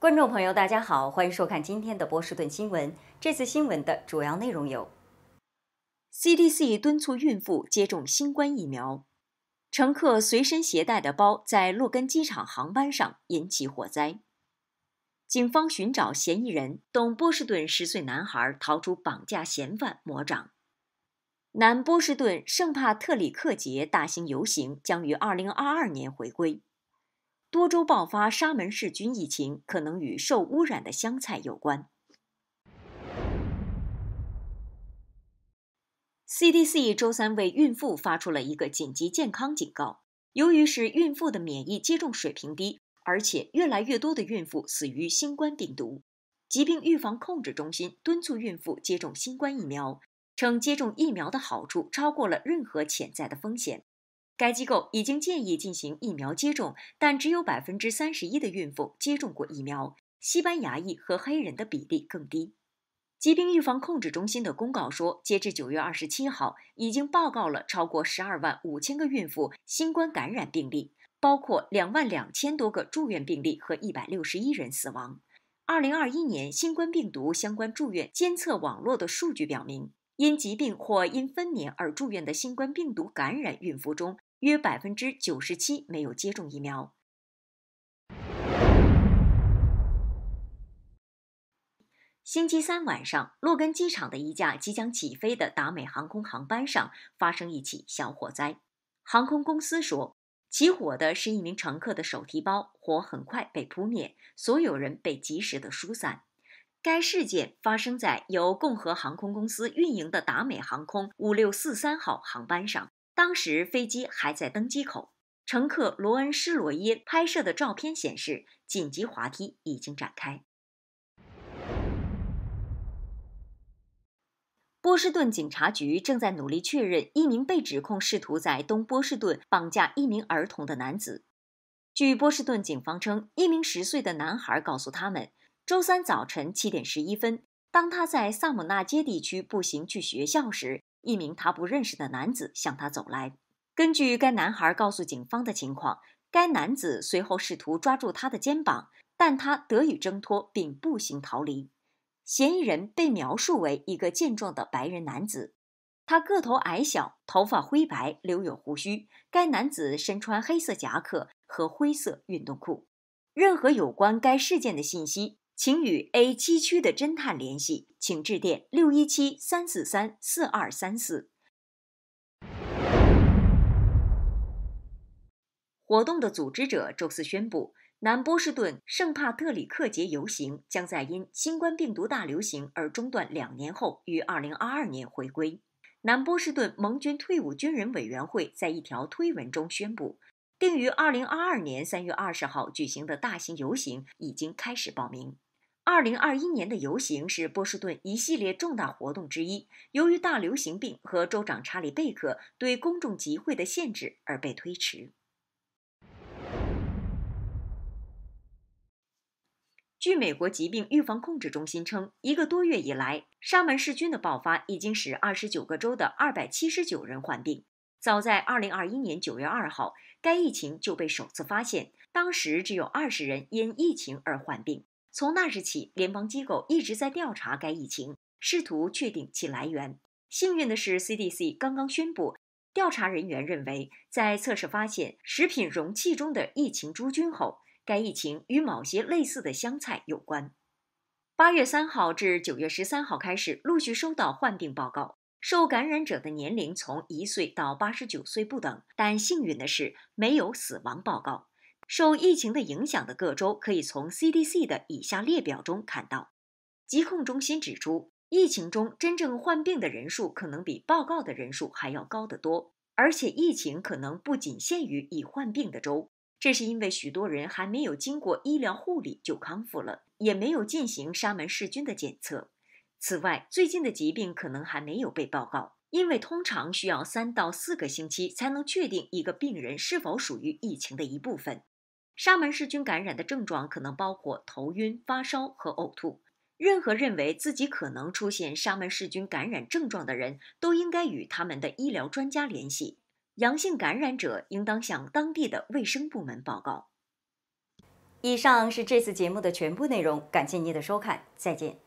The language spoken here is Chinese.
观众朋友，大家好，欢迎收看今天的波士顿新闻。这次新闻的主要内容有：CDC 敦促孕妇接种新冠疫苗；乘客随身携带的包在洛根机场航班上引起火灾；警方寻找嫌疑人，懂波士顿十岁男孩逃出绑架嫌犯魔掌；南波士顿圣帕特里克节大型游行将于二零二二年回归。多州爆发沙门氏菌疫情，可能与受污染的香菜有关。CDC 周三为孕妇发出了一个紧急健康警告，由于是孕妇的免疫接种水平低，而且越来越多的孕妇死于新冠病毒，疾病预防控制中心敦促孕妇接种新冠疫苗，称接种疫苗的好处超过了任何潜在的风险。该机构已经建议进行疫苗接种，但只有百分之三十一的孕妇接种过疫苗。西班牙裔和黑人的比例更低。疾病预防控制中心的公告说，截至九月二十七号，已经报告了超过十二万五千个孕妇新冠感染病例，包括两万两千多个住院病例和一百六十一人死亡。二零二一年新冠病毒相关住院监测网络的数据表明，因疾病或因分娩而住院的新冠病毒感染孕妇中，约百分之九十七没有接种疫苗。星期三晚上，洛根机场的一架即将起飞的达美航空航班上发生一起小火灾。航空公司说，起火的是一名乘客的手提包，火很快被扑灭，所有人被及时的疏散。该事件发生在由共和航空公司运营的达美航空五六四三号航班上。当时飞机还在登机口，乘客罗恩·施罗耶拍摄的照片显示，紧急滑梯已经展开。波士顿警察局正在努力确认一名被指控试图在东波士顿绑架一名儿童的男子。据波士顿警方称，一名十岁的男孩告诉他们，周三早晨七点十一分，当他在萨姆纳街地区步行去学校时。一名他不认识的男子向他走来。根据该男孩告诉警方的情况，该男子随后试图抓住他的肩膀，但他得以挣脱并步行逃离。嫌疑人被描述为一个健壮的白人男子，他个头矮小，头发灰白，留有胡须。该男子身穿黑色夹克和灰色运动裤。任何有关该事件的信息。请与 A 七区的侦探联系，请致电六一七三四三四二三四。活动的组织者周四宣布，南波士顿圣帕特里克节游行将在因新冠病毒大流行而中断两年后于二零二二年回归。南波士顿盟军退伍军人委员会在一条推文中宣布，定于二零二二年三月二十号举行的大型游行已经开始报名。二零二一年的游行是波士顿一系列重大活动之一，由于大流行病和州长查理贝克对公众集会的限制而被推迟。据美国疾病预防控制中心称，一个多月以来，沙门氏菌的爆发已经使二十九个州的二百七十九人患病。早在二零二一年九月二号，该疫情就被首次发现，当时只有二十人因疫情而患病。从那日起，联邦机构一直在调查该疫情，试图确定其来源。幸运的是，CDC 刚刚宣布，调查人员认为，在测试发现食品容器中的疫情诸菌后，该疫情与某些类似的香菜有关。八月三号至九月十三号开始，陆续收到患病报告，受感染者的年龄从一岁到八十九岁不等，但幸运的是，没有死亡报告。受疫情的影响的各州可以从 CDC 的以下列表中看到。疾控中心指出，疫情中真正患病的人数可能比报告的人数还要高得多，而且疫情可能不仅限于已患病的州，这是因为许多人还没有经过医疗护理就康复了，也没有进行沙门氏菌的检测。此外，最近的疾病可能还没有被报告，因为通常需要三到四个星期才能确定一个病人是否属于疫情的一部分。沙门氏菌感染的症状可能包括头晕、发烧和呕吐。任何认为自己可能出现沙门氏菌感染症状的人都应该与他们的医疗专家联系。阳性感染者应当向当地的卫生部门报告。以上是这次节目的全部内容，感谢您的收看，再见。